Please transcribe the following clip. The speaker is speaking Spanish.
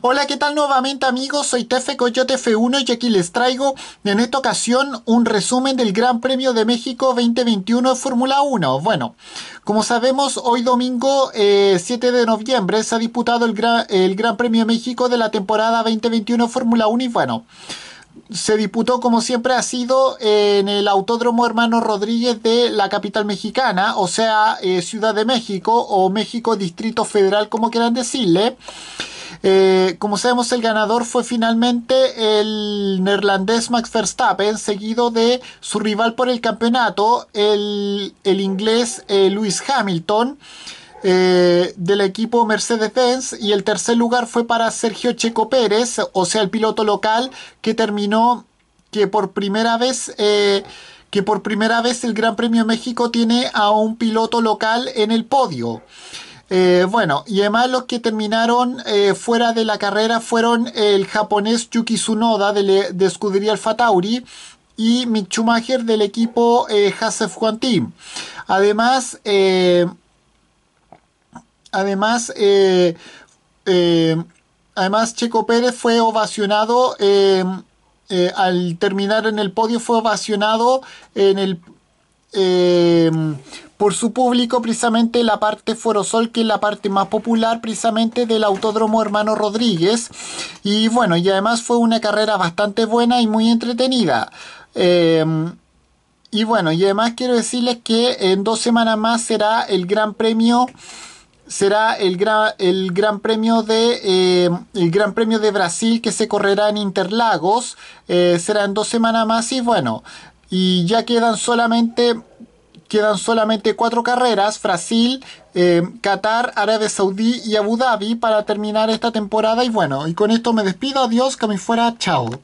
Hola, ¿qué tal nuevamente amigos? Soy Tefe Coyote F1 y aquí les traigo en esta ocasión un resumen del Gran Premio de México 2021 de Fórmula 1. Bueno, como sabemos, hoy domingo 7 eh, de noviembre se ha disputado el, Gran Premio de México de la temporada 2021 de Fórmula 1 y bueno se disputó como siempre ha sido en el Autódromo Hermano Rodríguez de la capital mexicana, o sea, eh, Ciudad de México o México Distrito Federal, como quieran decirle. Eh, como sabemos, el ganador fue finalmente el neerlandés Max Verstappen, seguido de su rival por el campeonato, el, inglés eh, Lewis Hamilton. Eh, del equipo Mercedes-Benz y el tercer lugar fue para Sergio Checo Pérez, o sea, el piloto local que terminó que por primera vez que por primera vez el Gran Premio México tiene a un piloto local en el podio. Eh, bueno, y además los que terminaron eh, fuera de la carrera fueron el japonés Yuki Tsunoda de, eh, de Escudería Alfa Tauri y Mick Schumacher del equipo eh, Hasef Juan Team. Además, además, además Checo Pérez fue ovacionado al terminar en el podio, fue ovacionado en el por su público precisamente la parte Forosol, que es la parte más popular precisamente del Autódromo Hermano Rodríguez. Y bueno, y además fue una carrera bastante buena y muy entretenida. Em, y bueno, y además quiero decirles que en dos semanas más será el Gran Premio será el gran, el gran premio de em, el gran premio de Brasil que se correrá en Interlagos eh, será en dos semanas más y bueno y ya quedan solamente Quedan solamente cuatro carreras, Brasil, eh, Qatar, Arabia Saudí y Abu Dhabi para terminar esta temporada. Y bueno, y con esto me despido, adiós, que me fuera, chao.